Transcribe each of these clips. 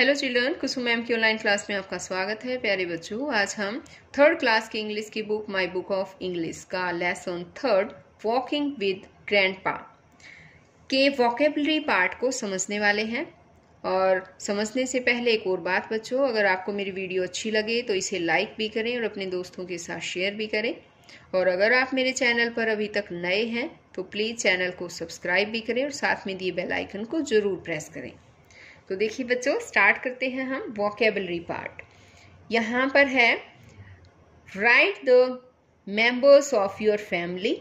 hello children Kusum ma'am की online class में आपका स्वागत है प्यारे बच्चों आज हम थर्ड क्लास की इंग्लिश की book my book of English का lesson third walking with grandpa के वॉकेबलरी पार्ट को समझने वाले हैं और समझने से पहले एक और बात बच्चों अगर आपको मेरी वीडियो अच्छी लगे तो इसे लाइक भी करें और अपने दोस्तों के साथ शेयर भी करें और अगर आप मेरे चैनल पर अभी तक नए हैं तो प्लीज़ चैनल को सब्सक्राइब भी करें और साथ में दिए बेलाइकन को ज़रूर प्रेस करें तो देखिए बच्चों स्टार्ट करते हैं हम वॉकेबलरी पार्ट यहाँ पर है write the members of your family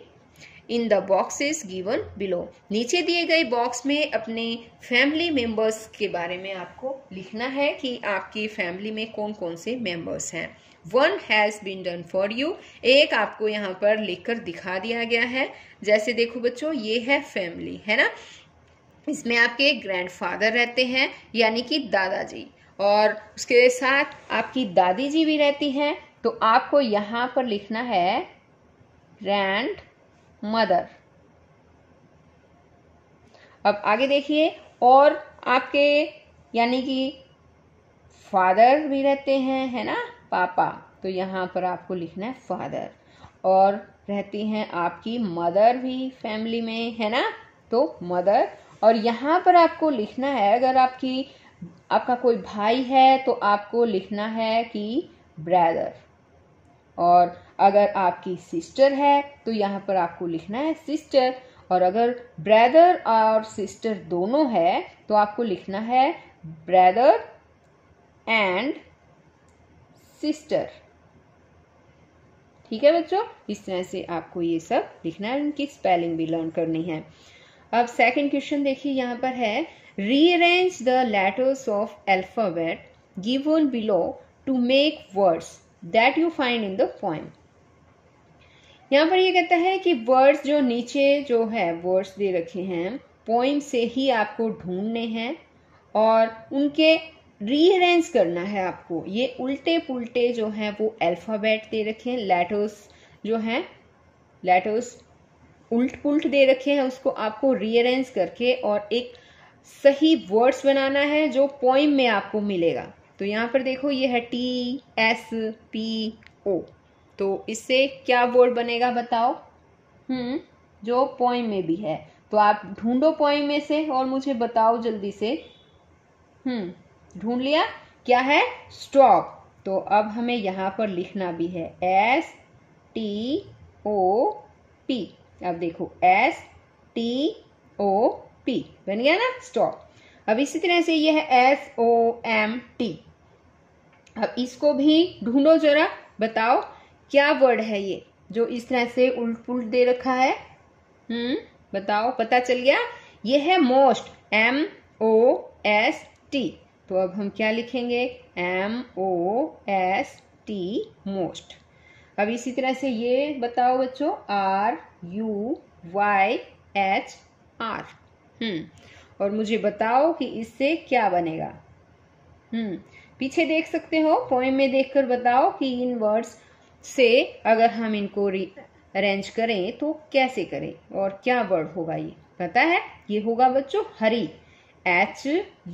in the boxes given below नीचे दिए गए बॉक्स में अपने फैमिली मेंबर्स के बारे में आपको लिखना है कि आपकी फैमिली में कौन कौन से मेंबर्स हैं one has been done for you एक आपको यहाँ पर लिखकर दिखा दिया गया है जैसे देखो बच्चों ये है फैमिली है ना इसमें आपके ग्रैंडफादर रहते हैं यानी कि दादाजी और उसके साथ आपकी दादी जी भी रहती हैं तो आपको यहाँ पर लिखना है ग्रैंड मदर अब आगे देखिए और आपके यानी कि फादर भी रहते हैं है ना पापा तो यहाँ पर आपको लिखना है फादर और रहती हैं आपकी मदर भी फैमिली में है ना तो मदर और यहाँ पर आपको लिखना है अगर आपकी आपका कोई भाई है तो आपको लिखना है कि ब्रदर और अगर आपकी सिस्टर है तो यहाँ पर आपको लिखना है सिस्टर और अगर ब्रदर और सिस्टर दोनों है तो आपको लिखना है ब्रदर एंड सिस्टर ठीक है बच्चों इस तरह से आपको ये सब लिखना है इनकी स्पेलिंग भी लर्न करनी है अब सेकंड क्वेश्चन देखिए यहाँ पर है rearrange the letters of alphabet given below to make words that you find in the poem यहाँ पर ये कहता है कि वर्ड्स जो नीचे जो है वर्ड्स दे रखे हैं पोइम से ही आपको ढूंढने हैं और उनके रीअरेंज करना है आपको ये उल्टे पुल्टे जो हैं वो अल्फ़ाबेट दे रखे हैं लेटर्स जो हैं लेटर्स उल्ट पुल्ट दे रखे हैं उसको आपको रीअरेंज करके और एक सही वर्ड्स बनाना है जो पॉइम में आपको मिलेगा तो यहाँ पर देखो ये है टी एस पी ओ तो इससे क्या वर्ड बनेगा बताओ हम्म जो पॉइम में भी है तो आप ढूंढो पॉइम में से और मुझे बताओ जल्दी से हम्म ढूंढ लिया क्या है स्टॉप तो अब हमें यहाँ पर लिखना भी है एस टी ओ पी अब देखो एस टी ओ पी बन गया ना स्टॉप अब इसी तरह से ये है एस ओ एम टी अब इसको भी ढूंढो जरा बताओ क्या वर्ड है ये जो इस तरह से उल्ट पुलट दे रखा है हम्म बताओ पता चल गया ये है most M O S T तो अब हम क्या लिखेंगे M O S T most अब इसी तरह से ये बताओ बच्चों R U Y H R हम्म और मुझे बताओ कि इससे क्या बनेगा हम्म पीछे देख सकते हो पोइम में देखकर बताओ कि इन वर्ड्स से अगर हम इनको अरेंज करें तो कैसे करें और क्या वर्ड होगा ये पता है ये होगा बच्चों hurry H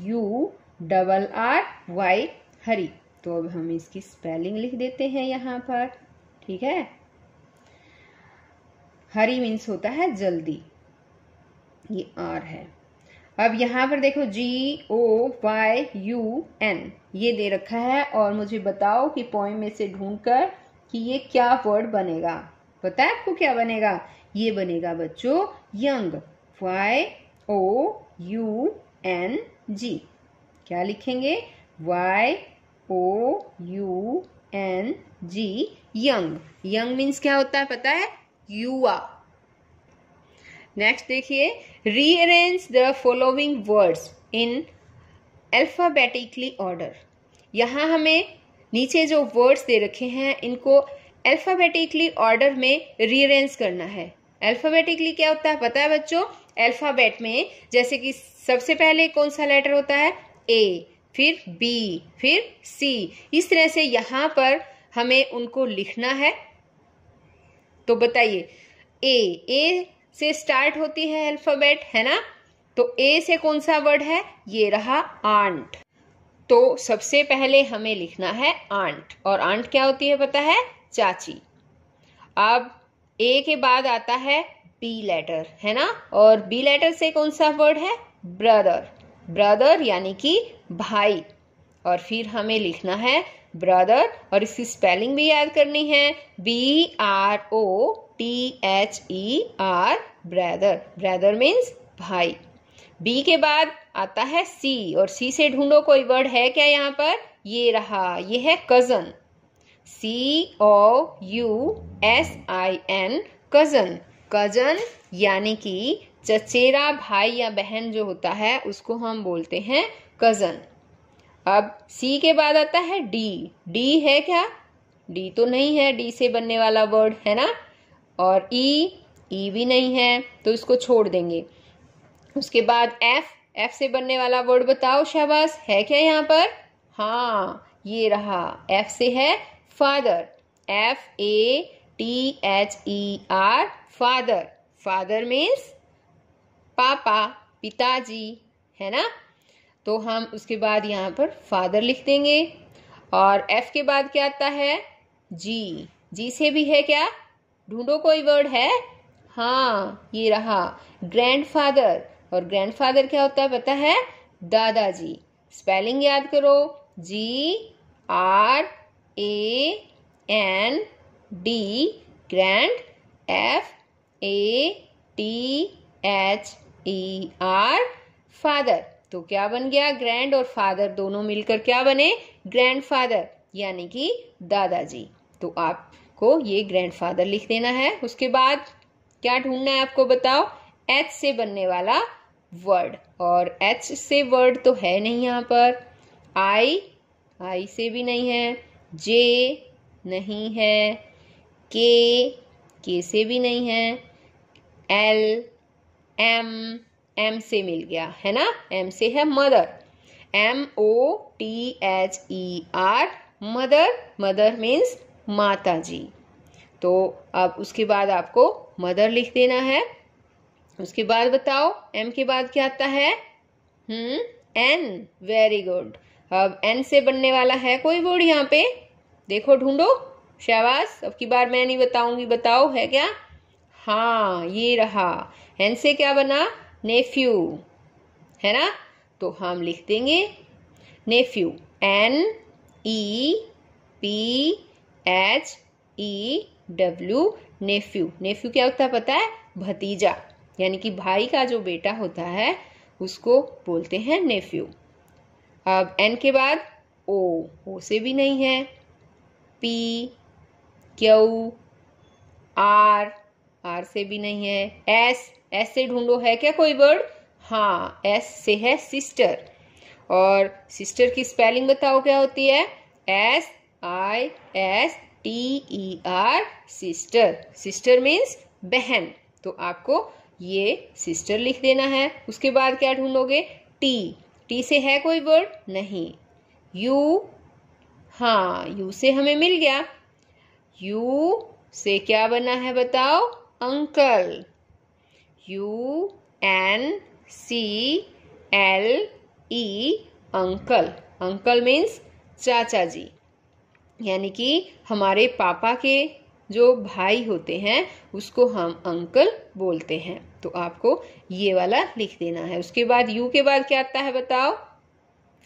U double R Y hurry तो अब हम इसकी स्पेलिंग लिख देते हैं यहाँ पर ठीक है हरी मीन्स होता है जल्दी ये आर है अब यहाँ पर देखो G O Y U N ये दे रखा है और मुझे बताओ कि पॉइंट में से ढूंढकर कि ये क्या वर्ड बनेगा पता है आपको क्या बनेगा ये बनेगा बच्चों young Y O U N G क्या लिखेंगे Y O U N G young young means क्या होता है पता है युवा नेक्स्ट देखिए rearrange the following words in alphabetically order यहाँ हमें नीचे जो वर्ड्स दे रखे हैं इनको एल्फाबेटिकली ऑर्डर में रीअरेंज करना है एल्फाबेटिकली क्या होता है पता है बच्चों एल्फाबेट में जैसे कि सबसे पहले कौन सा लेटर होता है ए फिर बी फिर सी इस तरह से यहाँ पर हमें उनको लिखना है तो बताइए ए ए से स्टार्ट होती है अल्फाबेट है ना तो ए से कौन सा वर्ड है ये रहा आंट तो सबसे पहले हमें लिखना है आंट और आंट क्या होती है पता है चाची अब ए के बाद आता है बी लेटर है ना और बी लेटर से कौन सा वर्ड है ब्रदर ब्रदर यानी कि भाई और फिर हमें लिखना है ब्रदर और इसकी स्पेलिंग भी याद करनी है B R O T H E R brother brother means भाई बी के बाद आता है सी और सी से ढूंढो कोई वर्ड है क्या यहाँ पर ये रहा ये है cousin C O U S I N cousin cousin यानी कि चचेरा भाई या बहन जो होता है उसको हम बोलते हैं कज़न अब सी के बाद आता है डी डी है क्या डी तो नहीं है डी से बनने वाला वर्ड है ना और ई e, ई e भी नहीं है तो इसको छोड़ देंगे उसके बाद एफ एफ से बनने वाला वर्ड बताओ शाबाश है क्या यहाँ पर हाँ ये रहा एफ से है father F A T H E R father father means पापा पिताजी है ना तो हम उसके बाद यहाँ पर फादर लिख देंगे और एफ के बाद क्या आता है जी जी से भी है क्या ढूंढो कोई वर्ड है हाँ ये रहा ग्रैंडफादर और ग्रैंडफादर क्या होता है पता है दादाजी स्पेलिंग याद करो G R A N D grand F A T H E R father तो क्या बन गया ग्रैंड और फादर दोनों मिलकर क्या बने ग्रैंडफादर यानी कि दादाजी तो आपको ये ग्रैंडफादर लिख देना है उसके बाद क्या ढूंढना है आपको बताओ एच से बनने वाला वर्ड और एच से वर्ड तो है नहीं यहाँ पर आई आई से भी नहीं है जे नहीं है के के से भी नहीं है एल एम एम से मिल गया है ना एम से है mother M O T H E R mother mother means माता जी तो अब उसके बाद आपको मदर लिख देना है उसके बाद बताओ एम के बाद क्या आता है हम्म एन वेरी गुड अब एन से बनने वाला है कोई वर्ड यहाँ पे देखो ढूंढो शहबाज अब की बार मैं नहीं बताऊंगी बताओ है क्या हाँ ये रहा एन से क्या बना नेफ्यू है ना तो हम लिख देंगे nephew N E P H E W nephew nephew क्या होता है पता है भतीजा यानी कि भाई का जो बेटा होता है उसको बोलते हैं नेफ्यू अब एन के बाद ओ ओ से भी नहीं है पी क्यू आर आर से भी नहीं है एस एस से ढूंढो है क्या कोई वर्ड हाँ एस से है सिस्टर और सिस्टर की स्पेलिंग बताओ क्या होती है S I S T E R sister sister means बहन तो आपको ये सिस्टर लिख देना है उसके बाद क्या ढूंढोगे टी टी से है कोई वर्ड नहीं यू हाँ यू से हमें मिल गया यू से क्या बना है बताओ uncle U N C L E uncle uncle means चाचा जी यानी कि हमारे पापा के जो भाई होते हैं उसको हम अंकल बोलते हैं तो आपको ये वाला लिख देना है उसके बाद यू के बाद क्या आता है बताओ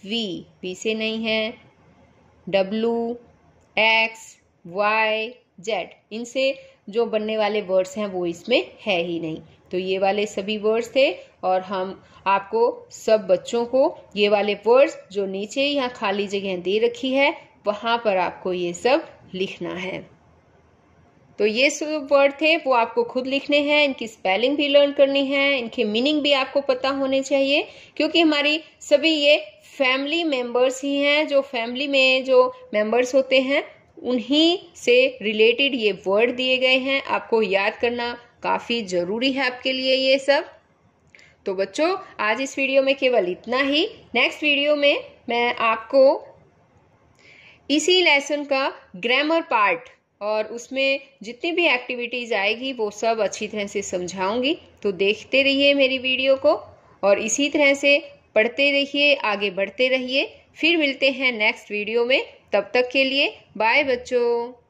वी पी से नहीं है डब्लू एक्स वाई जेड इनसे जो बनने वाले वर्ड्स हैं वो इसमें है ही नहीं तो ये वाले सभी वर्ड्स थे और हम आपको सब बच्चों को ये वाले वर्ड्स जो नीचे यहाँ खाली जगह दे रखी है वहाँ पर आपको ये सब लिखना है तो ये सब वर्ड थे वो आपको खुद लिखने हैं इनकी स्पेलिंग भी लर्न करनी है इनके मीनिंग भी आपको पता होने चाहिए क्योंकि हमारी सभी ये फैमिली मेंबर्स ही हैं जो फैमिली में जो मेंबर्स होते हैं उन्हीं से रिलेटेड ये वर्ड दिए गए हैं आपको याद करना काफ़ी ज़रूरी है आपके लिए ये सब तो बच्चों आज इस वीडियो में केवल इतना ही नेक्स्ट वीडियो में मैं आपको इसी लेसन का ग्रामर पार्ट और उसमें जितनी भी एक्टिविटीज़ आएगी वो सब अच्छी तरह से समझाऊंगी तो देखते रहिए मेरी वीडियो को और इसी तरह से पढ़ते रहिए आगे बढ़ते रहिए फिर मिलते हैं नेक्स्ट वीडियो में तब तक के लिए बाय बच्चों